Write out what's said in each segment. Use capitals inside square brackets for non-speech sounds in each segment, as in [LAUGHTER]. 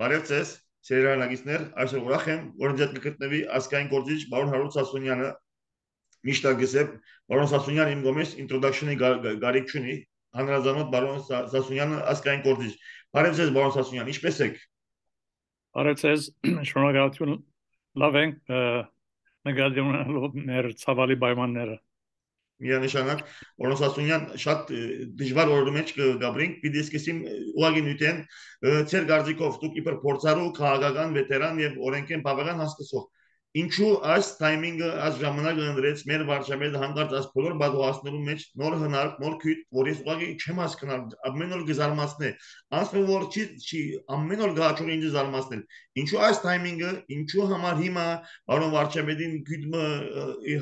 Բարև ձեզ, ցերանագիստներ, այսօր ուրախ եմ, որ ինձ հետ կգտնվի ասկային գործիչ Բարոն Հարութ Սասունյանը։ Միշտ ագեսեմ, Բարոն Սասունյանը իմ գոմես introduction-ի գարիք չունի, հանրազանոթ Բարոն Սասունյանը ասկային գործիչ։ Բարև ձեզ, Բարոն Սասունյան, ինչպե՞ս եք։ Բարև ձեզ, [CLEARS THROAT] շնորհակալություն։ Լավ ենք, նկատի ունենալով մեր ցավալի պայմանները միանշանակ որոնց ասունյան շատ դժվար օրերի մեջ կգաբրենք պիտի սկսեմ ուղագի նյութեն ծեր գարձիկով դուք իբր փորձարու քաղաքական վետերան եւ օրենքեն բավական հասկացող Ինչու այս թայմինգը, այս ժամանակը ընտրեց մեր վարչապետը հանկարծ այս բոլոր բաժանելու մեջ նոր հնարք, նոր քույտ, որ ես ուղղակի չեմ հասկանում, ամեն օր գզարմացնել, ասում որ չի, չի ամեն օր գաճուր ինձ զարմացնել։ Ինչու այս թայմինգը, ինչու համար հիմա բարոն վարչապետին գիտմը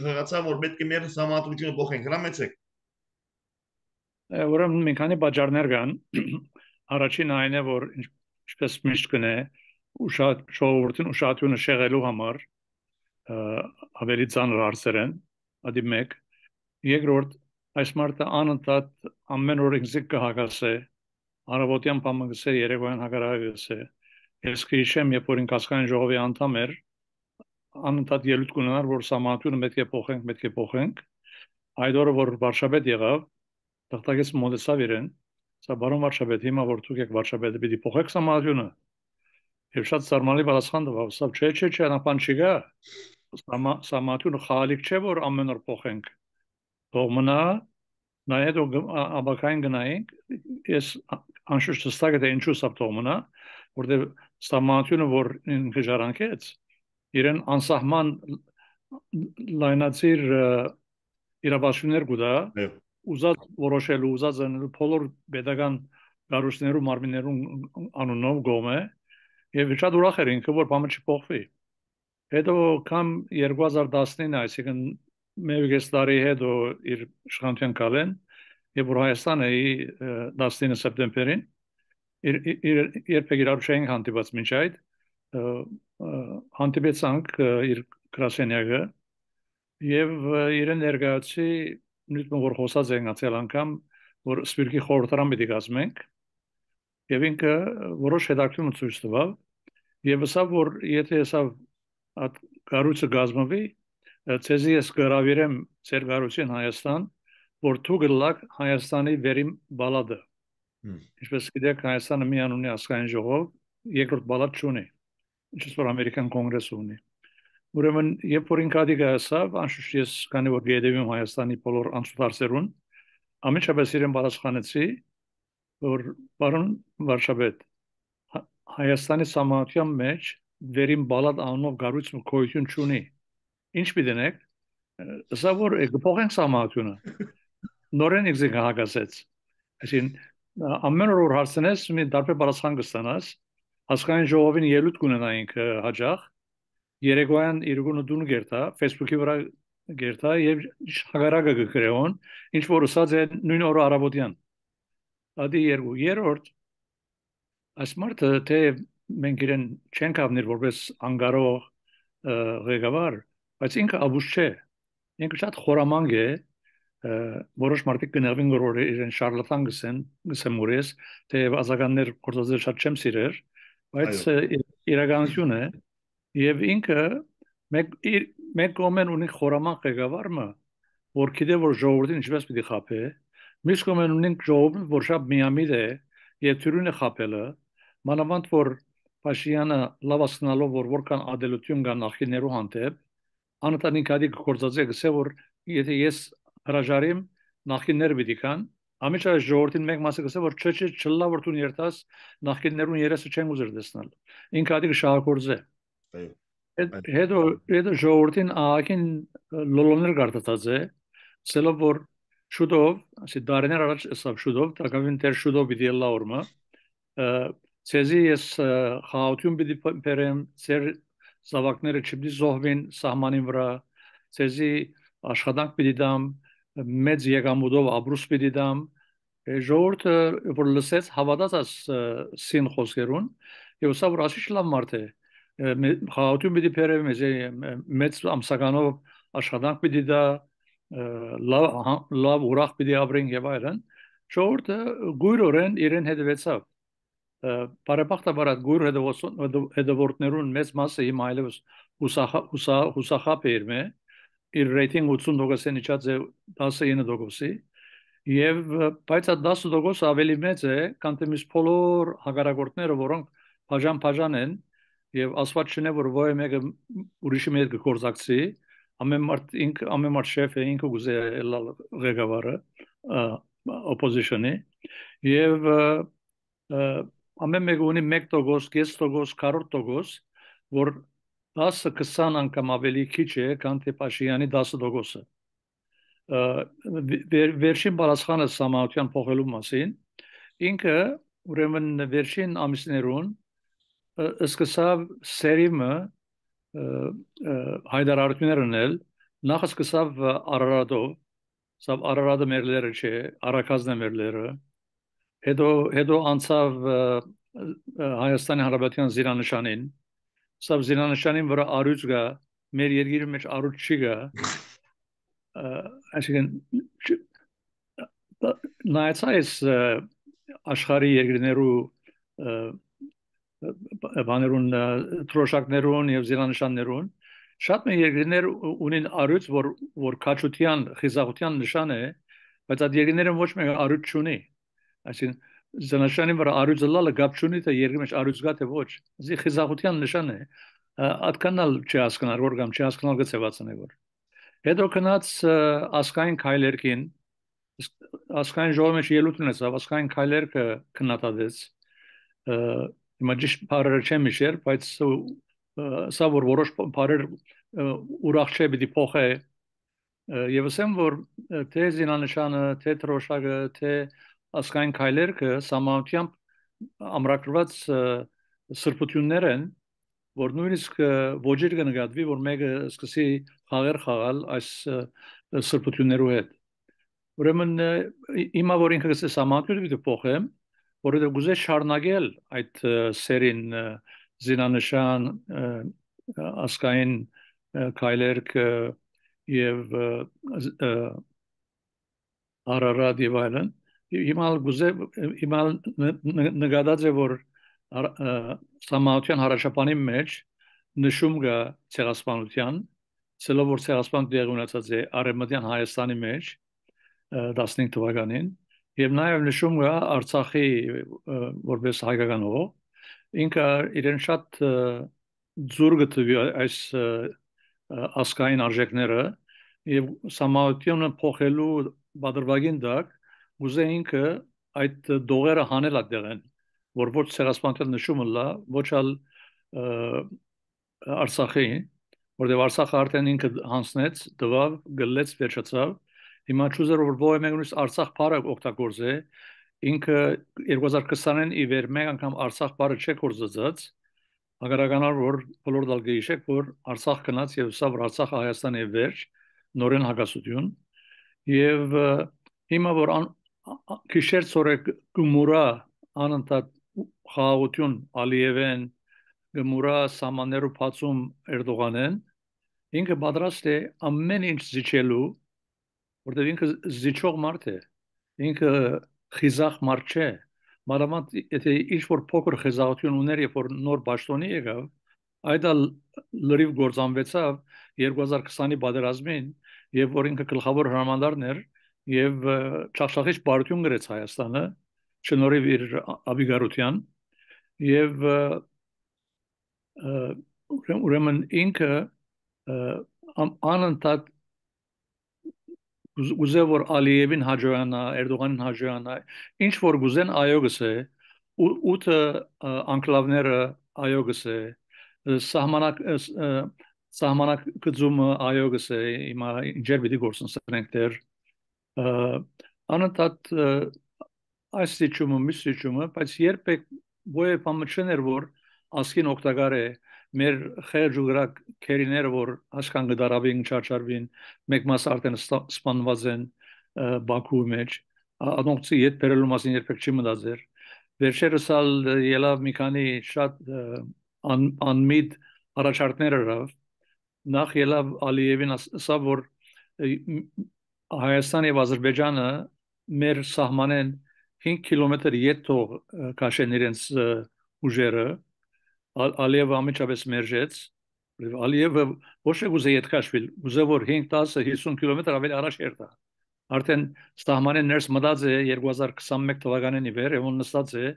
հղացա, որ պետք է մեր համատուրությունը փոխենք, հրամեցեք։ Ուրեմն մի քանի բաժաններ կան։ [CLEARS THROAT] Առաջին այն է, որ ինչպես միշտ կնե, ուշադ ժողովրդին ուշադրությունը շեղելու համար ավելի ցանր հարցեր են ադի մեկ երկրորդ այս մարդը անընդհատ ամեն օր ինձ կհագասե արաբոտյան պամգսե երեգոյան հագարագսե ես քիշեմ երբ որ ինք հասկան ժողովի անդամ էր անընդհատ ելույթ կունենար որ սամատյունը պետք է փոխենք պետք է փոխենք այդ օրը որ վարշաբետ եղավ տղտակից մոդեսավ իրեն սա բարոն վարշաբետ հիմա որ դուք եք վարշաբետը պիտի փոխեք սամատյունը Եվ շատ զարմանալի պատասխան տվավ, սա չէ, չէ, չէ, անապան չի գա։ Սամատուն խալիկ չէ, որ ամեն օր փոխենք։ Թող մնա նա հետո աբակային գնայինք, ես անշուշտ հստակ է, ինչու սա թող մնա, որտեղ սամատունը, որ ինքը ժառանգեց, իրեն անսահման լայնացիր իրավասյուներ գուտա, ուզած որոշելու, ուզած զնելու բոլոր pedagogan գարուշներու մարմիներուն անունով գոմ է, Եվ շատ ուրախ էր ինքը, որ բամը չփոխվի։ Հետո կամ 2019, այսինքն մեկ ես տարի հետո իր իշխանության կալեն, եւ որ Հայաստանը 19 սեպտեմբերին իր իր երբեք իրար չեն հանդիպած մինչ այդ հանդիպեցանք իր գրասենյակը եւ իրեն ներկայացի նույնիսկ որ խոսած են ացել անգամ որ սպիրկի խորհրդարան պիտի գազմենք եւ ինքը որոշ հետաքրքրություն ցույց տվավ եւ ասավ որ եթե հեսա այդ գառույցը գազմվի ցեզի ես գրավիրեմ ծեր գառույցին Հայաստան որ դու գլակ Հայաստանի վերիմ բալադը ինչպես գիտեք Հայաստանը միան ունի ասկային ժողով երկրորդ բալադ չունի ինչպես որ ամերիկան կոնգրես ունի ուրեմն երբ որ ինքը դիգա ասավ անշուշտ ես քանի որ գեդեվիմ Հայաստանի բոլոր անցուդարձերուն ամենաշաբես իրեն պատասխանեցի որ պարոն վարշավետ Հայաստանի համանացյալ մեջ դերին բալատ անունով գառույցն ու քոյություն չունի։ Ինչ մի դնեք, սա որ գփողենք համանացյունը։ Նորեն իքսի հագասեց։ Այսին ամեն օր հարցնես մի դարբեր բարձան կստանաս, հասկան ժողովին ելույթ կունենա ինքը հաջող։ Երեգոյան իրգունը դուն գերտա, Facebook-ի վրա գերտա եւ հագարակը գրեոն, ինչ որ սա ձե նույն օրը արաբոտյան։ Ադի երկու երրորդ այս մարդը թե մենք իրեն չենք հավներ որպես անգարող ղեկավար, բայց ինքը աբուշ չէ։ Ինքը շատ խորամանկ է, որոշ մարդիկ կներվին որ իրեն շարլատան գսեն, գսեմ ուրես, թե ազգաններ գործածել շատ չեմ սիրեր, բայց իրականություն է եւ ինքը մեկ մեկ կողմեն ունի խորաման ղեկավարը, որ գիտե որ ժողովրդին ինչպես պիտի խաբե, Մյուս կողմեն ունենք ժողովուրդ, որ շատ միամիտ է եւ ծյուրին է խապելը, մանավանդ որ Փաշինյանը լավացնալով որ որքան ադելություն կա նախիներու հանդեպ, անտանին կադի կորցածե գսե որ եթե ես հրաժարիմ նախիներ պիտի կան, ամիջը ժողովրդին մեկ մասը գսե որ չէ չէ չլա որ դու երթաս նախիներուն երեսը չեն ուզեր դեսնել։ Ինքը ադի շահակորձե։ Հետո հետո ժողովրդին ահագին լոլոներ գարտածած է, ցելով որ შუდოვ, ასე დარენ არ არის ესა შუდოვ, დაგავინტერ შუდოვი დიელა ორმა. აა ცეზი ეს ხაუთიუმ ბიდი პერემ ცერ ზავაკნერე ჩიბდი ზოჰვენ სამანიმრა. ცეზი აშხადანკ ბიდი დამ მეძია გამუდოვ აბრუს ბიდი დამ. ჟორტ ვორლსეს ჰავადას ას სინ ხოსერუნ. იოსა ვრასი შლამ მარტე. მე ხაუთიუმ ბიდი პერემ ეზე მეც ამ საგანო აშხადანკ ბიდი და აა լավ լավ ուրախ պիտի ապրենք եւ այլն շորտը գույրորեն իրեն հետևեցավ բարեբախտաբար այդ գույր հետևորդներուն մեծ մասը հիմա այլևս հուսախապ էր մե իր ռեյտինգ 80%-ին իջած է 19%-ի եւ բայց այդ 10%-ը ավելի մեծ է քան թե մյուս բոլոր հագարակորդները որոնք բաժան բաժան են եւ ասված չնե որ ոյ մեկը ուրիշի հետ կգործակցի մեկ ամեն մարդ ինք ամեն մարդ շեֆ է ինքը գուզե լալ ղեկավարը օպոզիցիոնի եւ ամեն մեկը ունի 1%, 2%, 4%, որ 10-20 անգամ ավելի քիչ է, քան թե Փաշինյանի 10%-ը։ Վերջին բարձանը համաօթյան փոխելու մասին ինքը ուրեմն վերջին ամիսներուն սկսավ սերիմը հայդարարություններ ունել նախ սկսավ Արարատով սա Արարատը մերլերը չէ Արաքազն է մերլերը հետո հետո անցավ Հայաստանի Հանրապետության զինանշանին սա զինանշանին վրա արուց գա մեր երկիրի մեջ արուց չի գա այսինքն նայեցայս աշխարհի երկրներու բաներուն թրոշակներուն եւ զիրանշաններուն շատ մեծ երկրներ ունին արյուծ որ որ քաչության խիզախության նշան է բայց այդ երկրները ոչ մեկ արյուծ չունի այսինքն զանաշանի վրա արյուծը լալը գապ չունի թե երկրի մեջ արյուծ գա թե ոչ զի խիզախության նշան է atkanal չի հասկանալ որ կամ չի հասկանալ գծեվածն է որ հետո կնած ասկային քայլերքին ասկային ժողովի մեջ ելույթ ունեցավ ասկային քայլերքը քննադատեց Հիմա ճիշտ բարերը չեմ իշեր, բայց սա որ որոշ բարեր ուրախ չէ պիտի փոխե եւ ասեմ որ թե զինանշանը, թե տրոշակը, թե ասկայն քայլերքը սամաությամբ ամրագրված սրբություններ են որ նույնիսկ ոչեր կնկատվի որ մեկը սկսի խաղեր խաղալ այս սրբություններով հետ ուրեմն հիմա որ ինքս ես համակրում դու փոխեմ որովհետև գուզե շարունակել այդ սերին զինանշան ասկային քայլերք եւ Արարատ եւ այլն հիմա գուզե հիմա նկատած է որ սամաության հարաշապանի մեջ նշում կա ցեղասպանության ցելով որ ցեղասպան դեր ունեցած է արևմտյան հայաստանի մեջ 15 թվականին եւ նաեւ նշում է Արցախի որպես հայկական հող ինքը իրեն շատ զուրկ տվի այս ասկային արժեքները եւ համաօթյոնը փոխելու բادرվագին դակ ուզե ինքը այդ դողերը հանելա դեղեն որ ոչ ցերասպանտել նշումը լա ոչ ալ Արցախի որտեղ Արցախը արդեն ինքը հանցնեց դվավ գլեց վերջացավ Հիմա ճուզեր որ ովը մենուս Արցախ բարը օգտագործե, ինքը 2020-ին ի վեր մեկ անգամ Արցախ բարը չէ կորզած, հագարականալ որ բոլոր դալգեիշեք որ Արցախ գնաց եւ սա որ Արցախ Հայաստանի վերջ նորեն հագասություն եւ հիմա որ քիշեր ծորը գումուրա անընդհատ խաղաղություն Ալիևեն գումուրա սամաներու փացում Էրդողանեն ինքը պատրաստ է ամեն ինչ զիջելու որտեղ ինքը զիջող մարդ է ինքը խիզախ մարդ չէ մարամատ եթե ինչ որ փոքր խիզախություն ուներ երբ որ նոր ճշտոնի եղավ այդա լրիվ գործանվեցավ 2020-ի բادرազմին եւ որ ինքը գլխավոր հրամանատարն էր եւ չախշախիչ բարություն գրեց Հայաստանը շնորհիվ իր աբիգարության եւ ուրեմն ինքը անընդհատ ուզե որ Ալիևին հաջողանա, Էրդողանին հաջողանա, ինչ որ գուզեն այոգս է, ութը անկլավները այոգս է, սահմանակ սահմանակ գծումը այոգս է, հիմա ինչեր պիտի գործընծրենք դեր անընդհատ այս ծիճումը, միս ծիճումը, բայց երբեք ոյե պամչներ որ ասքին օգտակար է մեր խեր ժուգրակ քերիները որ աշխան գդարավին չարչարվին մեկ մաս արդեն սպանված են բաքու մեջ անոնց իդ բերելու մասին երբեք չի մտածեր վերջերս ալ ելավ մի քանի շատ անմիտ առաջարկներ արավ նախ ելավ ալիևին ասա որ հայաստանը եւ ադրբեջանը մեր սահմանեն 5 կիլոմետր յետող քաշեն իրենց ուժերը Ալիևը ամիջապես մերժեց եւ Ալիևը ոչ թե ուզեի այդ քաշվել, ուզե որ 5-10-50 կիլոմետր ավելի առաջ երթա։ Արդեն ստահմանեն ներս մտած է 2021 թվականին ի վեր եւ он նստած է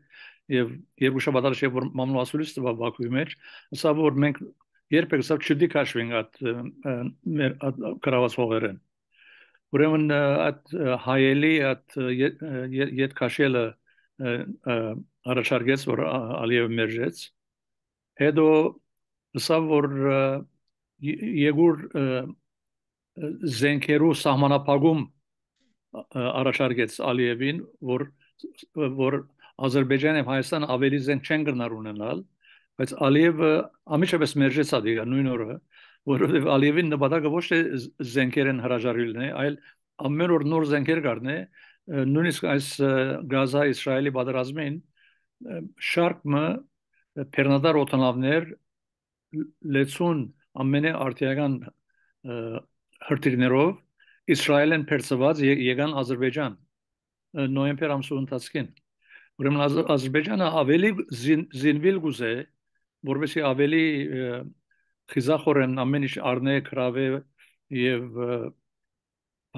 եւ երկու շաբաթ առաջ որ մամլոասուլիս տվա Բաքուի մեջ, ասա որ մենք երբեք սա չդի քաշվենք այդ մեր կրաված հողերեն։ Ուրեմն այդ հայելի այդ յետքաշելը առաջարկեց որ Ալիևը մերժեց հետո հսա որ Եգուր զենքերու սահմանապահում առաջարկեց Ալիևին, որ որ Ադրբեջանը եւ Հայաստանը ավելի զենք չեն գնար ունենալ, բայց Ալիևը ամիջապես մերժեց այդ նույն օրը, որովհետեւ Ալիևին նպատակը ոչ թե զենքերեն հրաժարվելն է, այլ ամեն օր նոր զենքեր գարնե, նույնիսկ այս Գազա Իսրայելի պատերազմին շարքը Pernadar օտանավներ լեցուն ամենե արտիական հրթիռներով Իսրայելեն փերծված եկան Ադրբեջան նոյեմբեր ամսու ընթացքին։ Ուրեմն Ադրբեջանը ավելի զինվել գուզե, որովհետեւ ավելի խիզախորեն ամեն ինչ արնե կրավե եւ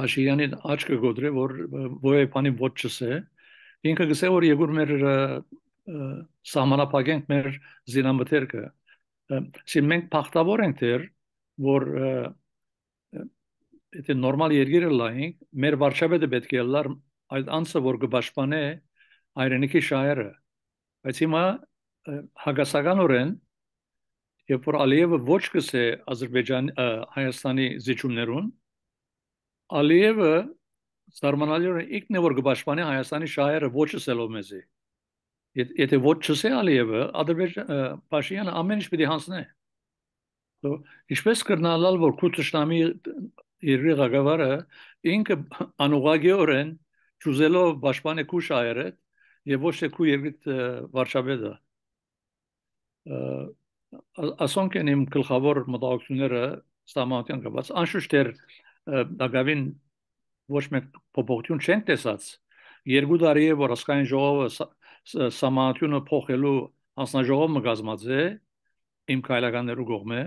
Փաշիյանին աչքը գոդրե որ ոեպանի ոչս է ինքը գսե որ եգուր մեր սահմանափակենք մեր զինամթերքը։ Իսկ մենք փախտավոր ենք դեր, որ եթե նորմալ երկերը լայնք, մեր վարչապետը պետք է լար այդ անձը, որ կբաշխանե հայրենիքի շահերը։ Բայց հիմա հագասականորեն երբ որ Ալիևը ոչ կսե Ադրբեջան Հայաստանի զիջումներուն, Ալիևը զարմանալիորեն ինքն է որ կբաշխանե Հայաստանի շահերը ոչ սելով մեզի։ Եթե ոչ չսե Ալիևը, Ադրբեջանը ամեն ինչ պիտի հանցնե։ Ինչպես կրնալալ որ Քուրդստանի երկրի ղեկավարը ինքը անուղագիորեն ճուզելով պաշտպանի քու շայերը եւ ոչ թե քու երկրի վարչապետը։ Ասոնք են իմ գլխավոր մտահոգությունները սահմանության կապված։ Անշուշտ էր դակավին ոչ մեկ փոփոխություն չեն տեսած։ Երկու տարի է որ ասկային ժողովը սամանությունը փոխելու հանձնաժողովը կազմած է իմ քայլականներու կողմը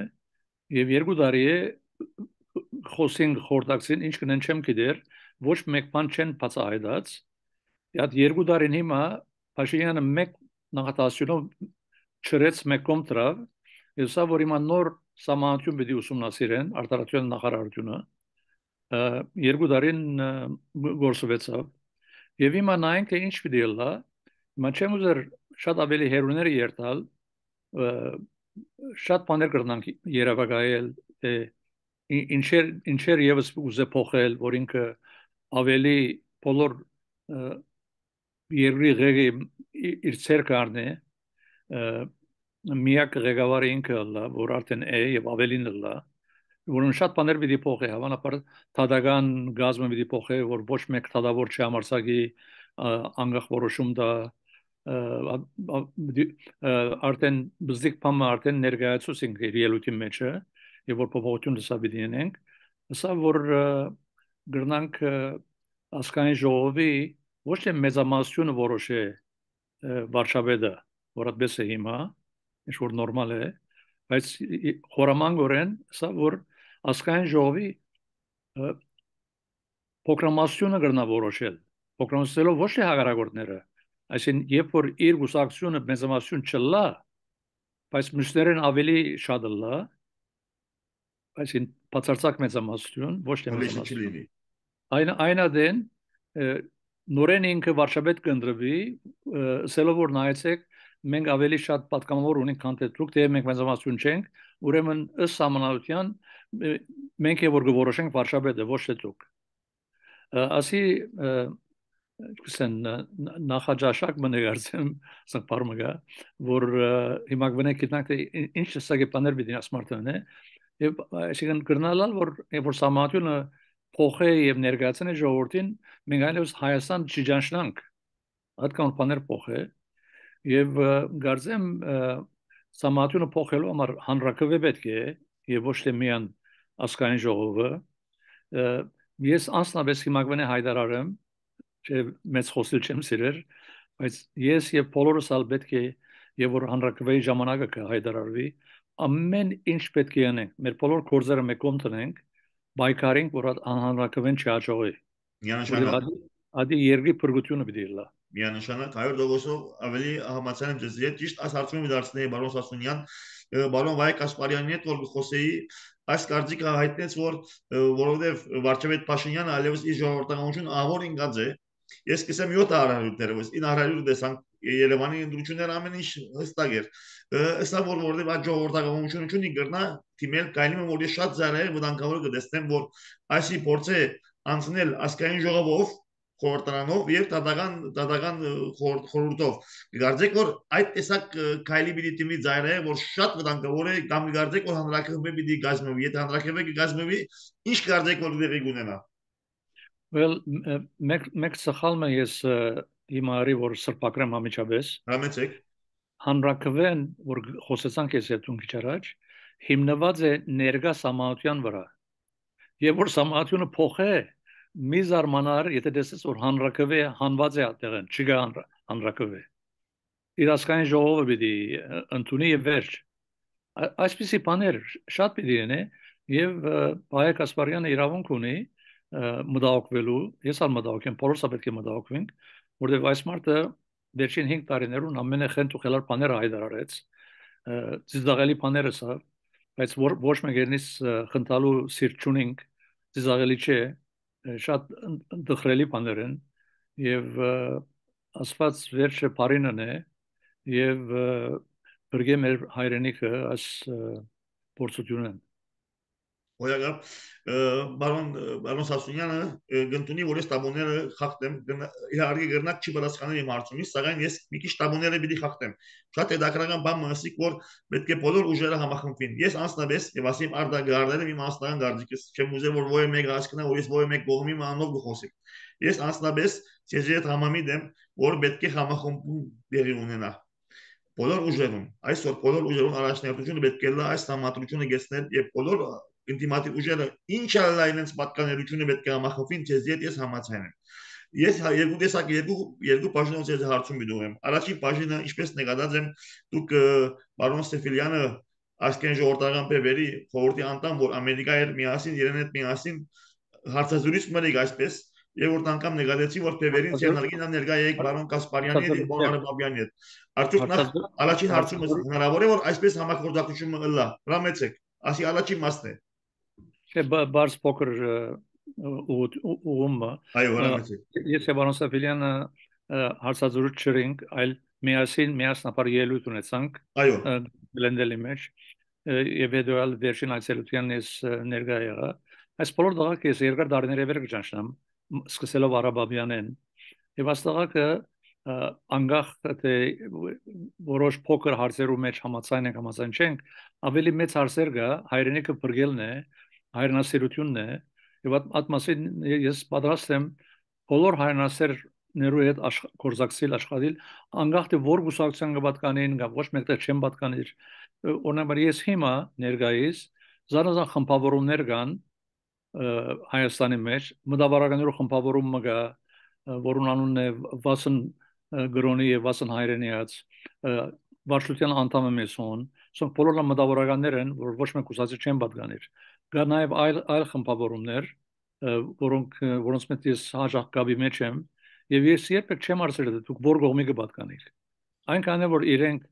եւ երկու տարի է խոսին խորտակցին ինչ կնեն չեմ գիտեր ոչ մեկ բան չեն բացահայտած այդ երկու տարին հիմա Փաշինյանը մեկ նախատասյունով չրեց մեկ կոմտրավ եւ սա որ հիմա նոր սամանություն պետք է ուսումնասիրեն արտարացիոն նախարարությունը երկու տարին գործվեցավ եւ հիմա նայենք թե ինչ պետք է լա մաչեմ ուզեր շատ ավելի հերուներ երթալ շատ բաներ կրնանք երևակայել թե ինչեր ինչեր եւս ուզե փոխել որ ինքը ավելի բոլոր երկրի ղեկի իր ցերկը առնե միակ ղեկավարը ինքը լա որ արդեն է եւ ավելին լա որոնք շատ բաներ պիտի փոխի հավանաբար թադական գազը պիտի փոխի որ ոչ մեկ թադավոր չի համարցակի անգախ որոշում դա արդեն բզիկ փամը արդեն ներկայացուցինք ելույթի մեջ եւ որ փոփոխություն լսաբիդինենք հսա որ գրնանք ասկային ժողովի ոչ թե մեծամասնությունը որոշե վարշավեդը որ այդպես է հիմա ինչ որ նորմալ է բայց խորամանգորեն հսա որ ասկային ժողովի փոկրամասնությունը գրնա որոշել փոկրամասնելով ոչ թե հակառակորդները այսինքն երբ որ իր ուսակցությունը մեծամասնություն չլա բայց մյուսներն ավելի շատ լա այսինքն բացարձակ մեծամասնություն ոչ թե մեծամասնություն այն այնադեն նորեն ինքը վարշավետ կընտրվի սելով որ նայեցեք մենք ավելի շատ պատկամավոր ունենք քան թե դուք դե մենք մեծամասնություն չենք ուրեմն ըստ համանալության մենք է որ գորոշենք վարշավետը ոչ թե դուք ասի գուսեն նախաճաշակ մնացեմ սա բարմագա որ հիմա գնանք գտնանք թե ինչ սագե բաներ բիդին ասմարտանն է եւ այսինքն գրնալալ որ երբ որ սամատյունը փոխե եւ ներգացնե ժողովրդին մենք այնպես հայաստան չջանշնանք հատկան բաներ փոխե եւ գարձեմ սամատյունը փոխելու համար հանրակը պետք է եւ ոչ թե միան ասկային ժողովը ես անսնաբես հիմա գնե հայտարարեմ չէ մեծ խոսել չեմ սիրեր, բայց ես եւ բոլորս ալ պետք է եւ որ հանրակրվեի ժամանակը կհայտարարվի, ամեն ինչ պետք է անենք, մեր բոլոր գործերը մեկում տնենք, բայկարենք, որ հանրակրվեն չհաջողի։ Միանշանակ ադի երկրի փրկությունը պիտի լա։ Միանշանակ հայր դոգոսով ավելի համաձայն եմ ձեզ հետ, ճիշտ աս հարցում եմ դարձնել բարոն Սասունյան, բարոն Վայ Կասպարյանի հետ որ խոսեի այս կարծիքը հայտնեց որ որովհետև վարչապետ Փաշինյանը այլևս իր ժողովրդականություն ավոր ինգած է Ես կսեմ 7 հարյուրներով, 9 հարյուր դեսանք Երևանի ընդրությունները ամեն ինչ հստակ էր։ Ըստ որ որտեղ այդ ժողովրդականությունը ունի գրնա թիմել կայլի մը որի շատ զարայել մտանկավոր կդեսնեմ որ այսի փորձը անցնել ասկային ժողովով խորհրդանանով եւ տադական տադական խորհուրդով գարձեք որ այդ տեսակ քայլի բիդի թիմի ծայրը որ շատ վտանգավոր է կամ գարձեք որ հանրակրվե բիդի գազմովի եթե հանրակրվե գազմովի ինչ գարձեք որ դեղի գունենա Well, մեկ մեկ սխալը ես հիմա արի որ սրբակրեմ համիջապես։ Համեցեք։ Հանրակվեն, որ խոսեցանք ես հետ ու քիչ առաջ, հիմնված է ներգա սամահության վրա։ Եվ որ սամահությունը փոխե, մի զարմանար, եթե դեսես որ հանրակվե հանված է այդտեղն, չգա հանրակվե։ Իրասկային ժողովը պիտի ընդունի եւ վերջ։ Այսպիսի բաներ շատ պիտի լինեն եւ Բայակ Ասպարյանը իրավունք ունի մտահոգվելու, ես ալ մտահոգեմ, բոլորսա պետք է մտահոգվենք, որովհետև այս մարդը վերջին 5 տարիներուն ամենախենթ ու խելար բաները հայտարարեց, ծիծաղելի բաները սա, բայց ոչ մեկերնից խնդալու սիրտ չունենք, ծիծաղելի չէ, շատ դխրելի բաներ են եւ ասված վերջը բարինն է եւ բրգե մեր հայրենիքը աս փորձությունն օրինակ բարոն բարոն Սասունյանը գտնունի որ ես տաբոները խախտեմ իր արգի գրնակ չի պատասխանել իմ հարցումին սակայն ես մի քիչ տաբոները պիտի խախտեմ շատ հետաքրական բան մնացիկ որ պետք է բոլոր ուժերը համախմբվին ես անձնապես եւ ասեմ արդագարները իմ անձնական դարձիկս չեմ ուզել որ ոյե մեկ հասկնա որ ես ոյե մեկ գողմի մանով գխոսի ես անձնապես ցեզի հետ համամիտ եմ որ պետք է համախմբում դերի ունենա բոլոր ուժերում այսօր բոլոր ուժերում առաջնահերթությունը պետք է լա այս համատրությունը գեցնել եւ բոլոր ինտիմատիվ ուժերը ինչալլա իրենց պատկանելությունը պետք է համախփվին քեզ հետ ես համաձայն եմ ես հա- երկու տեսակ երկու երկու բաժնով ձեզ հարցում դու եմ առաջին բաժինը ինչպես նկատած եմ դուք բարոն Ստեփելյանը այսքան ժողովրդական բևերի խորհրդի անդամ որ ամերիկա էր միասին իրեն հետ միասին հարցազրույց մնիկ այսպես երկրորդ անգամ նկատեցի որ Թևերին ցենալգին նա ներկա եք բարոն Կասպարյանի հետ Բոն Արաբաբյանի հետ արդյոք նա առաջին հարցումը հնարավոր է որ այսպես համակորձակցությունը ըլլա հրամեցեք ասի առաջին մասն է Չէ, բարձ փոքր ուղումը։ Այո, հրամայեցի։ Ես եւ Արոն Սաֆիլյանը հարցազրույց չրինք, այլ միասին միասնապար ելույթ ունեցանք։ Այո։ Բլենդելի մեջ եւ եդոալ վերջին այցելության ես ներկա եղա։ Այս բոլոր դրակ ես երկար դարիներ վեր կճանչնամ, սկսելով Արաբաբյանեն։ Եվ աստղակը անգախ թե որոշ փոքր հարցերու մեջ համացայն ենք համացան չենք ավելի մեծ հարցեր կա հայրենիքը բրգելն է հայրենասիրությունն է եւ այդ մասին ես պատրաստ եմ բոլոր հայրենասերներու հետ գործակցել աշխատել անգախ թե որ բուսակցության կպատկանեն կամ ոչ մեկտեղ չեն պատկաներ օրինակ ես հիմա ներկայիս զանազան խմբավորումներ կան Հայաստանի մեջ մտավարականներու խմբավորումը կա որուն անունն է վասն գրոնի եւ վասն հայրենիած վարչության անդամ եմ ես ոն, սոնք բոլորը մտավորականներ են, որ ոչ մեկ ուսացի չեն պատկաներ կա նաև այլ այլ խմբավորումներ, որոնք որոնց մեջ ես հաջող գաբի մեջ եմ, եւ ես երբեք չեմ արծել թե դուք որ կողմի կպատկանիք։ Այնքան է որ իրենք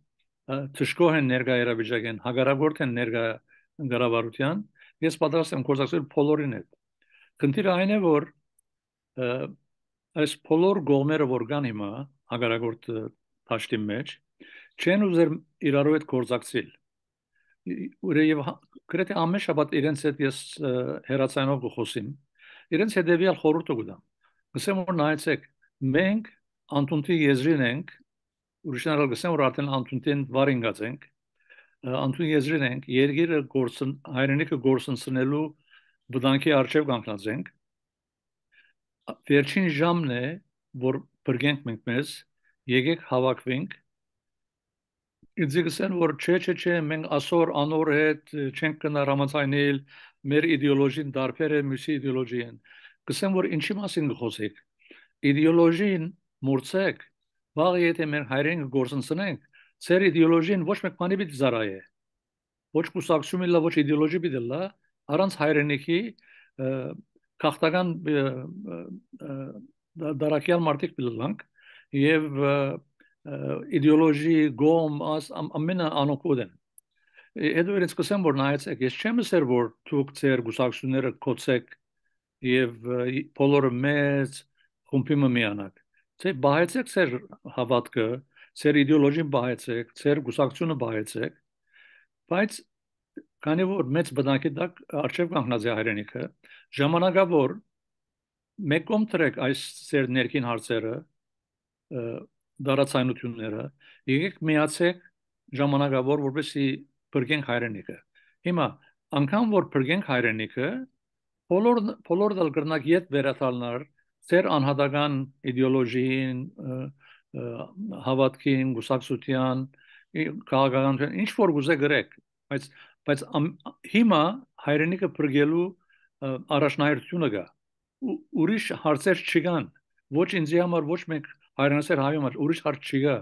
թշկող են ներկայ երավիճակեն, հագարագործ են ներկայ գարավարության, ես պատրաստ եմ կորզացնել բոլորին հետ։ Խնդիրը այն է որ այս բոլոր գողմերը որ կան հիմա հագարագործ դաշտի մեջ չեն ուզեր իրարու հետ կորզացնել ուրեւ հա, գրեթե ամեն շաբաթ իրենց հետ ես հերացանով գխոսիմ իրենց հետեւյալ խորհուրդը գտա գսեմ որ նայեցեք մենք անտունտի եզրին ենք ուրիշներով գսեմ որ արդեն անտունտին վարինգած ենք անտուն եզրին ենք երգերը գործն հայրենիքը գործընցնելու բդանկի արժեվ կանգնած ենք վերջին ժամն է որ բրգենք մենք մեզ եկեք հավաքվենք Իդիգսեն որ չէ չէ չէ մենք ասոր անոր հետ չենք կնար համաձայնել մեր իդեոլոգին դարբեր է մյուսի իդեոլոգիան։ Գսեմ որ ինչի մասին գխոսեք։ Իդեոլոգին մուրցեք, բաղի եթե մեր հայրենիք գործընծնենք, ծեր իդեոլոգին ոչ մեկ բանի պիտի զարայե։ Ոչ կուսակցում էլ ոչ իդեոլոգի պիտի լա, առանց հայրենիքի քաղաքական դարակյալ մարտիկ պիտի լանք եւ իդեոլոգի գոմ աս ամենա անօքոդեն Էդուերից կսեմ որ նայեցեք ես չեմ ասեր որ դուք ձեր գուսակցությունները կոչեք եւ բոլորը մեծ խումբի միանակ թե բահեցեք ձեր հավատքը ձեր իդեոլոգին բահեցեք ձեր գուսակցությունը բահեցեք բայց քանի որ մեծ բնակի դա արժև կանգնած է հայրենիքը ժամանակավոր մեկ կոմ տրեք այս ձեր ներքին հարցերը դարացայնությունները, եկեք միացեք ժամանակավոր, որպեսզի բրգենք հայրենիքը։ Հիմա անկամ որ բրգենք հայրենիքը, բոլոր բոլոր դալ կրնակ իդ վերաթալնար ծեր անհատական իդեոլոգիին, հավատքին, գուսակցության, քաղաքականության ինչ որ գուզե գրեք, բայց բայց հիմա հայրենիքը բրգելու առաջնահերթությունը գա ուրիշ հարցեր չկան ոչ ինձի համար ոչ մեկ հայրենասեր հայ համար ուրիշ հարց չի գա։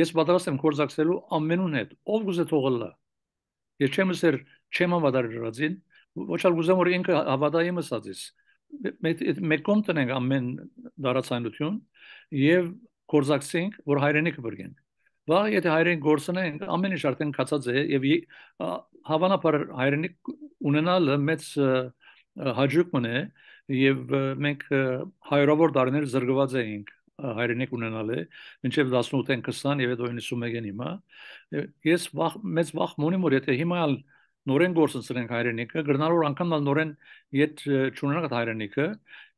Ես պատրաստ եմ կորզակցելու ամենուն հետ, ով գուզե թողնա։ Ես չեմ ասեր չեմ հավատարի ռազին, ոչ ալ գուզեմ որ ինքը հավատայի մսածից։ Մեկ կոնտեն ենք ամեն դարացանություն եւ կորզակցենք, որ հայրենիքը բերենք։ Բայց եթե հայրեն գործնենք, ամեն ինչ արդեն կացած է եւ հավանաբար հայրենիք ունենալը մեծ հաջողություն է եւ մենք հայրավոր դառնել զրկված էինք հայրենիք ունենալ է մինչև 18-ին 20 եւ հետո 91-ին հիմա ես վախ մեծ վախ ունեմ որ եթե հիմա ալ նորեն գործընծրենք հայրենիքը գրնալ որ անգամ նալ նորեն իդ ճունենանք հայրենիքը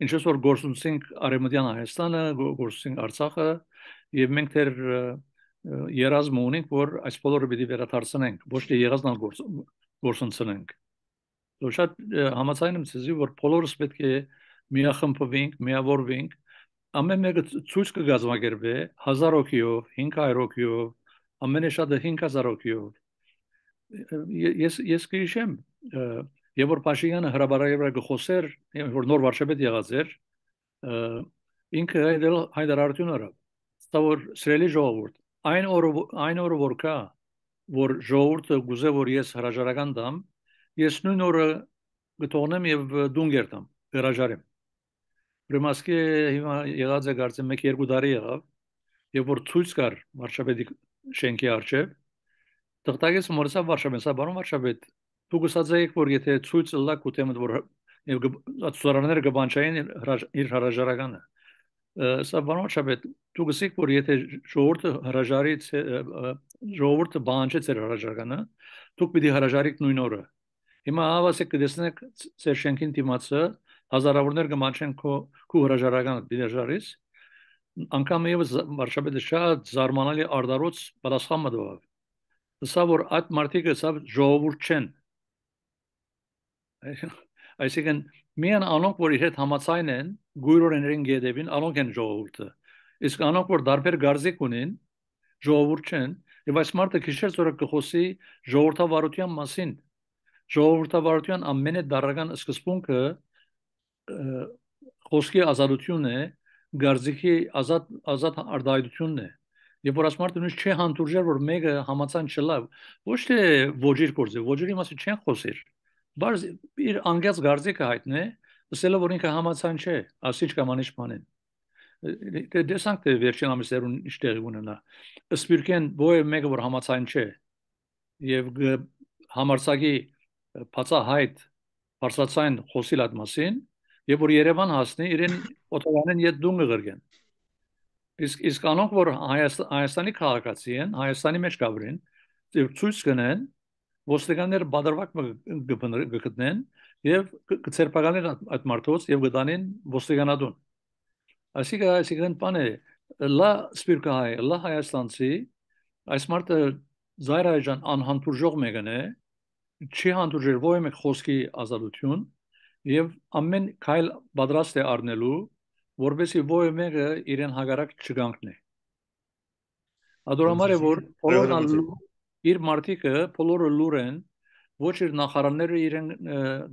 ինչպես որ գործունենք արևմտյան հայաստանը գործունենք արցախը եւ մենք դեռ երազմ ունենք որ այս բոլորը պիտի վերադարձնենք ոչ թե երազնալ գործ գործընծրենք շատ համաձայն եմ ցեզի որ բոլորս պետք է միախմբվենք միավորվենք ամեն մեկը ցույց կգազմագերբե 1000 հոգիով, 500 հոգիով, ամենը շատը 5000 հոգիով։ Ես ես քիշեմ եւ որ Փաշինյանը հրաբարայի վրա գխոսեր, որ նոր վարշապետ եղած էր, ինքը այդել հայդարարություն արավ։ Ստա որ սրելի ժողովուրդ, այն օրը այն օրը որ կա, որ ժողովուրդը գուզե որ ես հրաժարական դամ, ես նույն օրը գտողնեմ եւ դունգերտամ հրաժարեմ Պրիմասկի հիմա եղած է կարծեմ 1-2 տարի եղավ, երբ որ ցույց կար վարշավետի շենքի արչեւ, տղտակես մորսա վարշավենսա բարոն վարշավետ, դու գսած եք որ եթե ցույց լա կուտեմդ որ եւ ծառաները գբանչային իր հրաժարականը սա բարոն վարշավետ, դու գսեք որ եթե ժողովուրդը հրաժարի ժողովուրդը բանջի ծեր հրաժարականը, դուք պիտի հրաժարիք նույն օրը Հիմա հավասը կդեսնեք ծեր շենքին դիմացը հազարավորներ կմաչեն քո քո հրաժարական դիներժարից անկամ եւս վարշավետը շատ զարմանալի արդարոց պատասխան մտավ սա որ այդ մարդիկը սա ժողովուրդ չեն այսինքն միան անոնք որ իր հետ համացայն են գույրորենրին գեդեվին անոնք են ժողովուրդը իսկ անոնք որ դարբեր գարզիկ ունեն ժողովուրդ չեն եւ այս մարդը քիչեր ծորը կխոսի ժողովրդավարության մասին ժողովրդավարության ամենը դարական սկզբունքը խոսքի ազատությունն է, գործիքի ազատ ազատ արդարությունն է։ Եվ որ ասմարտ ունես չի հանդուրժել որ մեկը համացան չլավ, ոչ թե ոչիր կորձի, ոչիրի մասը չեն խոսիր։ Բայց իր անգած գործիքը հայտնե, ասելով որ ինքը համացան չէ, ասիչ կամ անիշխանեն։ Դե դեսանք դե թե վերջին ամիսերուն ինչտեղ ունենա։ Սպիրկեն ոյ մեկը որ համացան չէ։ Եվ համարցակի բացահայտ բարձրացան խոսիլ այդ մասին, եւ որ Երևան հասնի իրեն օտարանեն իդ դու մղրգեն իսկ իսկ անոնք որ հայաստանի քաղաքացի են հայաստանի մեջ գավրին դեռ ցույց կնեն ոստիկաններ բادرվակ գտնեն եւ կցերպականեն այդ մարդոց եւ գտանեն ոստիկանադուն այսինքն այսինքն բանը լա սպիրկահայ լա հայաստանցի այս մարդը զայրայժան անհանդուրժող մեկն է չի հանդուրժեր ոչ մեկ խոսքի ազատություն եւ ամեն քայլ պատրաստ է առնելու, որովհետեւ ովը մեղը իրեն հագարակ չգանքնի։ Ադորամարը որ բոլորն իր մարտիկը բոլորը լուր են, ոչ իր նախարարները իրեն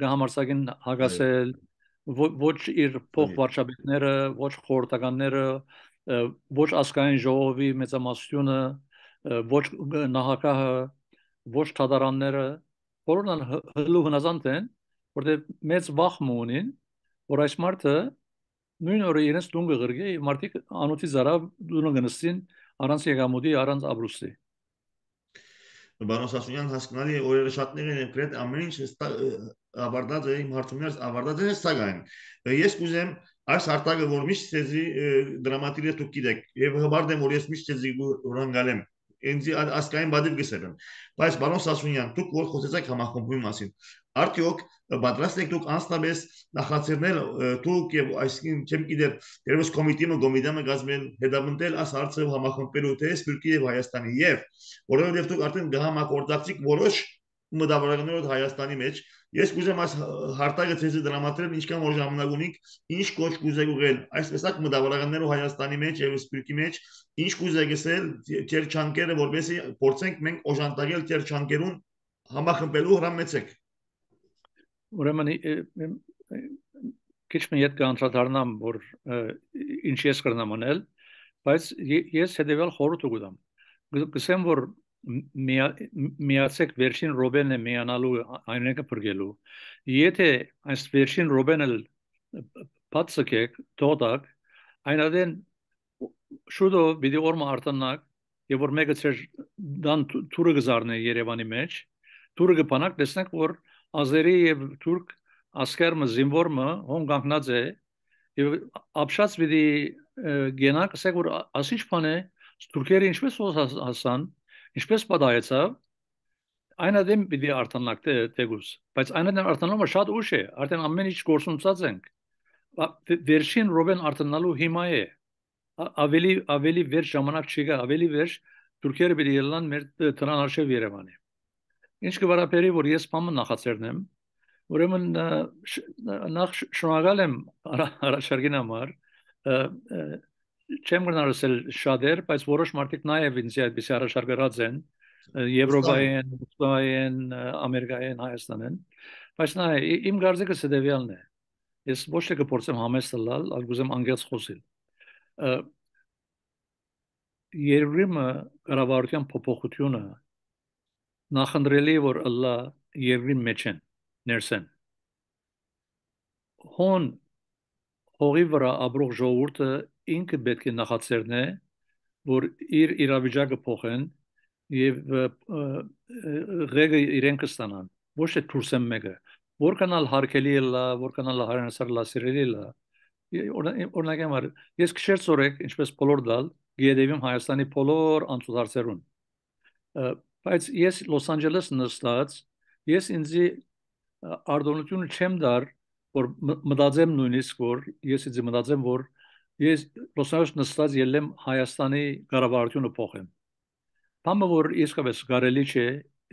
գահամարսակին հագասել, ոչ իր փող վարչապետները, ոչ խորհրդականները, ոչ ասկային ժողովի մեծամասնությունը, ոչ նահակահը, ոչ թադարանները, բոլորն հլու հնազանդ են որտեղ մեծ վախ ունին, որ այս մարդը նույն օրը իրենց դունգը գրգե եւ մարդիկ անոթի զարավ դունը գնստին առանց եկամուտի, առանց աբրուստի։ Բանոս Ասունյան հասկանալի է օրերը շատ նեղին եմ գրետ ամեն ինչ ավարտած է իմ հարցումներս ավարտած է սակայն ես կուզեմ այս արտակը որ միշտ ցեզի դրամատիրը դուք գիտեք եւ հբարդեմ որ ես միշտ ցեզի գրանցալեմ ինձ ասկային բադիվ գսերն։ Բայց բարոն Սասունյան, դուք որ խոսեցաք համախմբումի մասին, արդյոք պատրաստ եք դուք անստաբես նախաձեռնել դուք եւ այսինքն չեմ գիտեր դերևս կոմիտեը գոմիդամը գազմեն հետապնդել աս հարցը համախմբելու թե Սփյուռքի եւ Հայաստանի եւ որովհետեւ դուք արդեն գահամակորդացիք որոշ ու մտավորականներով Հայաստանի մեջ։ Ես կուզեմ այս հարտակը ցեզի դրամատրել ինչքան որ ժամանակ ունենք, ինչ կոչ կուզեք ուղել, այսպես ակ մտավորականներով Հայաստանի մեջ եւ Սպիրկի մեջ ինչ կուզեք ասել ձեր չանկերը, որովհետեւ փորձենք մենք օժանդակել ձեր չանկերուն համախմբելու հրամեցեք։ Ուրեմն քիչ մի հետ կանդրադառնամ, որ ինչ ես կրնամ անել, բայց ես հետեւյալ խորհուրդ ուղղում։ Գսեմ, որ միացեք վերջին ռոբենը միանալու այնեկը բրգելու եթե այս վերջին ռոբենը բացեք դոդակ այնadien շուտով բիդի օրմա արտանակ եւ որ մեկը ծեր դան թուրը գզարնե Երևանի մեջ թուրը կփանակ տեսնենք որ ազերի եւ թուրք ասկերմը զինվորը հոն կանգնած է եւ ապշած բիդի գենակ ասեք որ ասիչ բան է թուրքերը ինչպես հոսան Ինչպես պատահեցավ, այն ադեմ պիտի արտանանք դեգուս, բայց այն ադեմ արտանումը շատ ուշ է, արդեն ամեն ինչ գործունեացած ենք։ դե, Վերջին Ռոբեն արտանալու հիմա է։ Ավելի ավելի վերջ ժամանակ չի գա, ավելի վերջ Թուրքիերը պիտի ելնան մեր տրան արշև Երևանի։ Ինչ կվարապերի, որ ես բամը նախաձեռնեմ, ուրեմն նախ շնորհակալ եմ առաջարկին համար չեմ գնալուսել շատեր, բայց որոշ մարդիկ նաև ինձ այդպես առաջարկած են Եվրոպայեն, Ռուսիայեն, Ամերիկայեն, Հայաստանեն։ Բայց նա իմ գործը կսեդեվելն է։ Ես ոչ թե կփորձեմ համեստ լալ, այլ գուզեմ անգամ խոսել։ Երրիմը կառավարության փոփոխությունը նախնդրելի որ ըլլա երրի մեջ են ներսեն։ Հոն հողի վրա ապրող ժողովուրդը ինքը պետք է նախաձեռնե, որ իր իրավիճակը փոխեն եւ ռեգը իրենք ստանան։ Ոչ թե դուրսը մեկը։ Որքանալ հարկելի է լա, որքանալ հարանսար լասիրելի լա։ Օրինակ համար ես քշեր ծորեք, ինչպես բոլոր դալ, գիեդեվիմ Հայաստանի բոլոր անցուդարձերուն։ Բայց ես Լոս Անջելես նստած, ես ինձ արդոնությունը չեմ դար որ մտածեմ նույնիսկ որ ես ինձ մտածեմ որ ես լոսանջելես նստած ելեմ Հայաստանի ղարավարությունը փոխեմ։ Բամը որ իսկապես կարելի չէ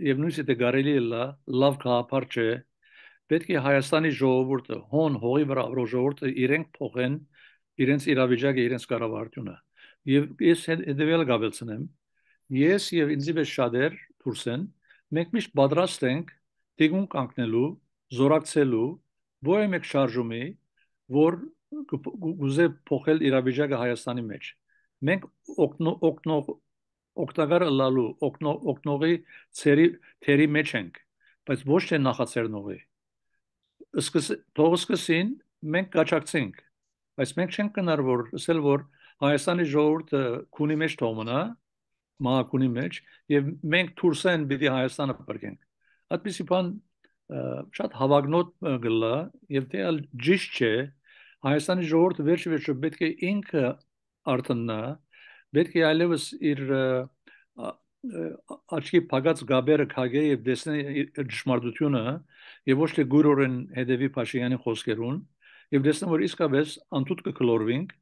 եւ նույնիսկ եթե կարելի լա լավ կապար չէ պետք է Հայաստանի ժողովուրդը հոն հողի վրա ապրող ժողովուրդը իրենք փոխեն իրենց իրավիճակը իրենց ղարավարությունը։ Եվ ես հետեւյալը գաբելցնեմ։ Ես եւ ինձի մեջ շատեր դուրսեն մենք միշտ պատրաստ ենք դեղուն կանգնելու, զորակցելու, որը մեկ շարժումի, որ գուզե փոխել իրավիճակը Հայաստանի մեջ։ Մենք օկնող օկնող օկտագար լալու օկնող օկնողի ցերի թերի մեջ ենք, բայց ոչ թե նախաձեռնողի։ Սկս փողսկսին մենք կաչակցենք, բայց մենք չենք կնար որ ասել որ Հայաստանի ժողովուրդը քունի մեջ թողնա, մահակունի մեջ եւ մենք դուրսեն պիտի Հայաստանը բրկենք։ Այդպեսի բան շատ հավագնոտ գլա եւ դե ալ ճիշտ չէ Հայաստանի ժողովուրդը վերջիվերջո պետք է ինքը արտնա, պետք է այլևս իր աչքի փակած գաբերը քագե եւ դեսնե ճշմարտությունը եւ ոչ թե գուրորեն հետեւի Փաշինյանի խոսքերուն եւ դեսնեմ որ իսկապես անտուտ կկլորվինք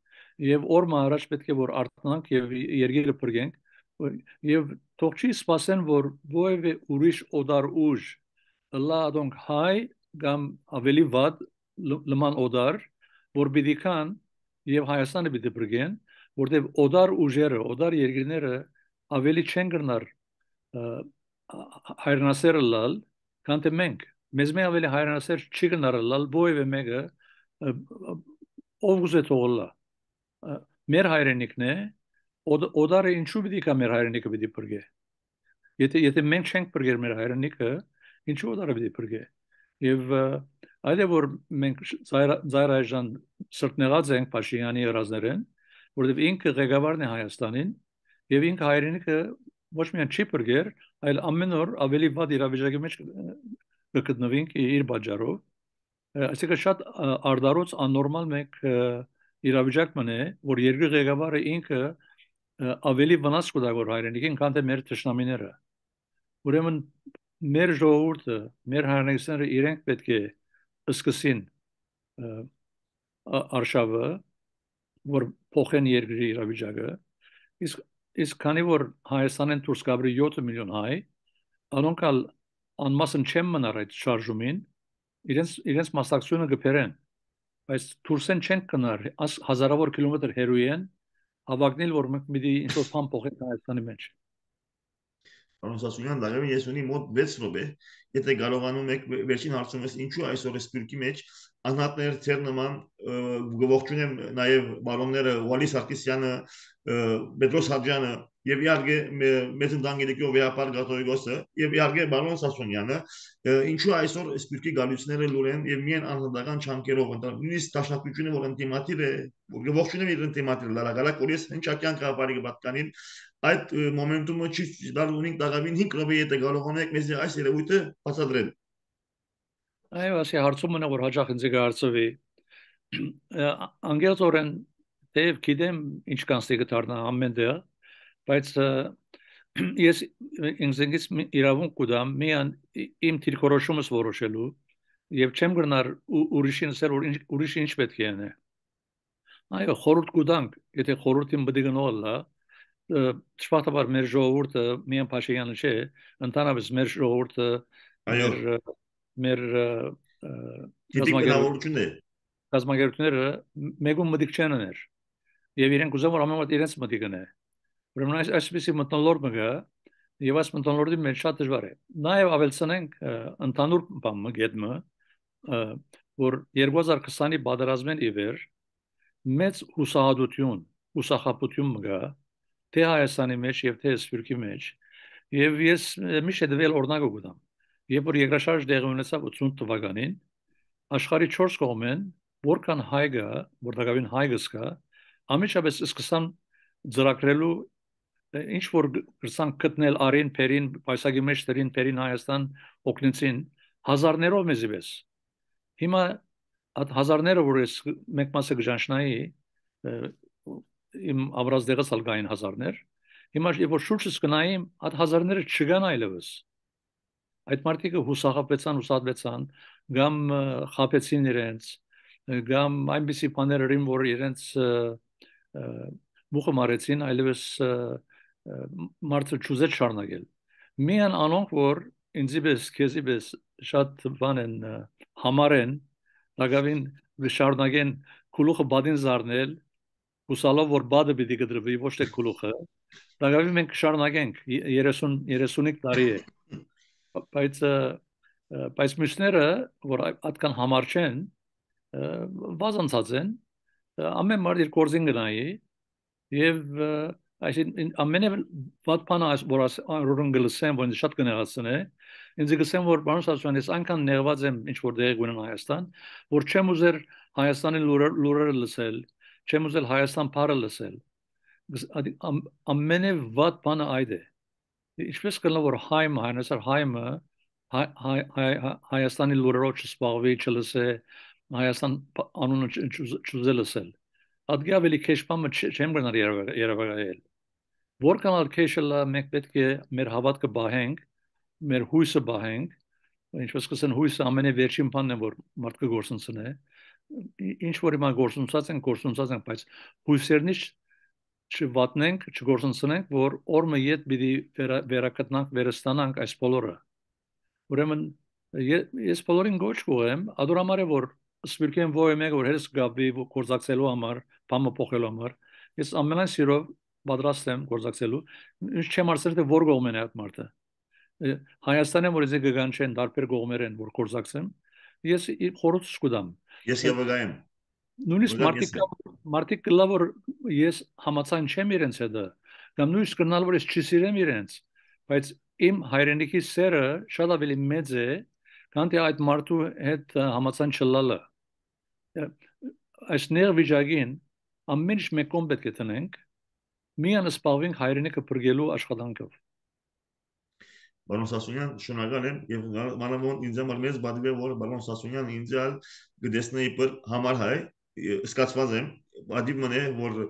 եւ օր մարած պետք է որ արտնանք եւ երկիրը բրգենք եւ թող չի սпасեն որ ովևէ ուրիշ օդար ուժ լա դոնք հայ կամ ավելի վատ լման օդար որ պիտի կան եւ Հայաստանը պիտի բրգեն, որտեղ օդար ուժերը, օդար երկրները ավելի չեն գտնար հայրենասերը լալ, քան թե մենք։ Մեզ մե ավելի հայրենասեր չի գտնար լալ, ովևէ մեկը ով ուզե թողլա։ Մեր հայրենիքն է, օդարը ինչու պիտի կա մեր հայրենիքը պիտի բրգե։ Եթե եթե մենք չենք բրգեր մեր հայրենիքը, ինչու օդարը պիտի բրգե։ Եվ և, Այդ է որ մենք ծայրայժան սրտնեղած ենք Փաշինյանի երազներեն, որովհետև ինքը ղեկավարն է Հայաստանին եւ ինքը հայրենիքը ոչ միայն չի բրգեր, այլ ամեն օր ավելի վատ իրավիճակի մեջ կգտնվենք իր բաժարով։ Այսինքն շատ արդարոց աննորմալ մեկ իրավիճակ մնե, որ երկրի ղեկավարը ինքը ավելի վնաս կուտա որ հայրենիքին, քան թե մեր ճշնամիները։ Ուրեմն մեր ժողովուրդը, մեր հայրենիքները իրենք պետք է սկսին արշավը որ փոխեն երկրի իրավիճակը իսկ իսկ քանի որ հայաստանեն դուրս գաբրի 7 միլիոն հայ անոնք ալ անմասն չեն մնար այդ շարժումին իրենց իրենց մասնակցությունը գբերեն բայց դուրսեն չեն կնար հազարավոր կիլոմետր հերույեն հավակնել որ մենք մի ինչ որ փամ փոխենք հայաստանի մեջ Պարոն Սասունյան, դարերը ես ունի մոտ 6 րոպե։ Եթե կարողանում եք վերջին հարցում ես ինչու այսօր է սպյուրքի մեջ անհատներ ծեր նման գողջունեմ նաև բարոնները Վալի Սարգսյանը, Պետրոս Հաջյանը եւ իհարկե մեծ ընդանգելիքի վեապար գաթողիկոսը եւ իհարկե բարոն Սասունյանը ինչու այսօր սպյուրքի գալույցները լուրեն եւ միայն անհատական չանկերով ընդ նույնիսկ դաշնակցությունը որ ընդդիմադիր է գողջունեմ իր ընդդիմադիրը լարակալակ որ ես հնչակյան կապարի կպատկանին այդ մոմենտումը չի դառնալ ունենք դակավին 5 րոպե եթե կարողանանք մեզ այս երևույթը բացատրել։ Այո, ասի հարցում մնա որ հաջող ինձ գարցվի։ Անգերտորեն դեվ գիտեմ ինչ կանստի դառնա ամենդեղ, բայց ես ինձնից իրավունք կուտամ միան իմ դիրքորոշումս որոշելու եւ չեմ գնար ուրիշին սեր որ ուրիշ ինչ պետք է անե։ Այո, խորհուրդ կուտանք, եթե խորհուրդին բդի գնալը ճշմարտաբար մեր ժողովուրդը միայն Փաշինյանը չէ, ընդհանրապես մեր ժողովուրդը այո մեր ռազմագերությունները ռազմագերությունները մեգում մտիկ չեն ուներ։ Եվ իրենք ուզում որ ամեն օր իրենց մտիկ ունեն։ Ուրեմն այս այսպեսի մտնոլորտը գա հա, եւ այս մտնոլորտի մեջ շատ դժվար է։ Նաեւ ավելցնենք ընդհանուր բանը գետմը որ 2020-ի պատերազմեն ի վեր մեծ հուսահատություն, հուսախապություն մգա թե Հայաստանի մեջ եւ թե Սփյուռքի մեջ եւ ես միշտ դվել օրնակ գտամ երբ որ երկրաշարժ դեղի ունեցավ 80 թվականին աշխարի 4 կողմեն որքան հայգը որտակավին հայգս կա ամիջապես սկսան ծրագրելու ինչ որ գրսան գտնել արին Պերին պայսագի մեջ դրին Պերին Հայաստան օկնեցին հազարներով մեզիպես հիմա հազարները որ ես մեկ մասը գժանշնայի իմ աբրազդեղս ալ գային հազարներ հիմա երբ որ շուրջս գնայիմ այդ հազարները չգան այլևս այդ մարդիկը հուսախապեցան հուսադվեցան կամ խապեցին իրենց կամ այնպեսի բաներ ռիմ որ իրենց մուխը մարեցին այլևս մարդը ճուզեց շարնագել միան անոնք որ ինձիպես քեզիպես շատ բան են համարեն լագավին շարնագեն գլուխը բադին զառնել հուսալով որ բադը պիտի գդրվի ոչ թե գլուխը դակավի մենք շարունակենք 30 35 տարի է բայց բայց մյուսները որ այդքան համար չեն վազանցած են ամեն մարդ իր կորզին գնայի եւ այսինքն ամենը ված բանը որ ռուրուն գլսեմ որ շատ կներացն է ինձ գսեմ որ բանուս ասում ես անքան նեղված եմ ինչ որ դեր գունն Հայաստան որ չեմ ուզեր Հայաստանի լուրերը լսել լուր, չեմ ուզել Հայաստան բառը լսել։ Ամենը վատ բանը այդ է։ Ինչպես կլինի որ հայմ հայնասար հայմը Հայաստանի լուրերով չսպաղվի, չլսե, Հայաստան անունը չուզել լսել։ Ադգի ավելի քեշ բանը չեմ գնար Երևանայել։ Որքան ալ քեշը լա մենք պետք է մեր հավատքը բահենք, մեր հույսը բահենք, ինչպես կսեն հույսը ամենևերջին բանն է որ մարդկը գործընծն է ինչ որ հիմա գործունեացած են, գործունեացած են, բայց հույսերնից չվատնենք, չգործունենք, որ օրը իդ պիտի վերակտնանք, վերստանանք այս բոլորը։ Ուրեմն ես բոլորին գոչ կուեմ, ադորամարը որ սպիրկեն ոչ մեկ որ հերս գաբի գործակցելու համար, բամը փոխելու համար, ես ամենայն սիրով պատրաստ եմ գործակցելու։ Ինչ չեմ ասել թե որ կողմեն է այդ մարդը։ Հայաստանը որ ես գկան չեն, տարբեր կողմեր են որ գործակցեմ։ Ես խորհուրդ կուտամ Ես Եվգայ եմ։ Նույնիսկ մարդիկ մարդիկ լավ որ ես համացան չեմ իրենց հետ, կամ նույնիսկ գնալ որ ես չսիրեմ իրենց, բայց իմ հայրենիքի սերը շատ ավելի մեծ է, քան թե այդ մարդու հետ համացան չլալը։ Այս ներվիճակին ամեն ինչ մեկում պետք է տնենք, միանս սպառվենք հայրենիքը բրգելու աշխատանքով։ Բարոն Սասունյան շնորհակալ եմ եւ մանավանդ ինձ համար մեծ բադիվ է որ Բարոն Սասունյան ինձալ գտեսնեի բր համար հայ սկացված եմ բադիվն է որ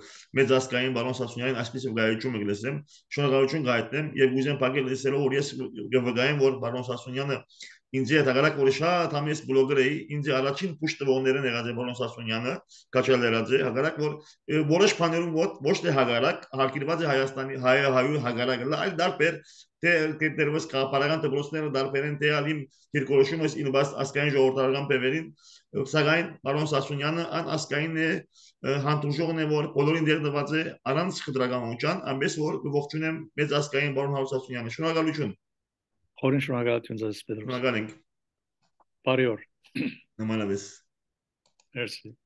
մեծ ասկային Բարոն Սասունյանին այսպես եւ գայություն եմ լսեմ շնորհակալություն գայտնեմ եւ ուզեմ փակել լսելով որ ես գվգայեմ որ Բարոն Սասունյանը ինձ հետ հակառակ որ շատ համես բլոգեր էի ինձ առաջին փուշ տվողներն եղած է Բոնոս Սասունյանը Քաչալերաձե հակառակ որ որոշ բաներում ոչ ոչ թե հակառակ հարկիրված է Հայաստանի հայ հայու հակառակը այլ դարբեր թե դե, կերտերվս դե, կապարական դպրոցները դարբերեն թե դե, ալիմ երկորոշում ես ինուբաս ասկային ժողովրդական բևերին սակայն պարոն Սասունյանը ան ասկային է հանդուրժողն է որ բոլորին դեր դված է առանց խտրականության ամենս որ ողջունեմ մեծ ասկային պարոն Հարուսասունյանը շնորհակալություն Խորին շնորհակալություն ձեզ Պետրոս Շնորհակալ ենք Բարի օր Նմանավես Merci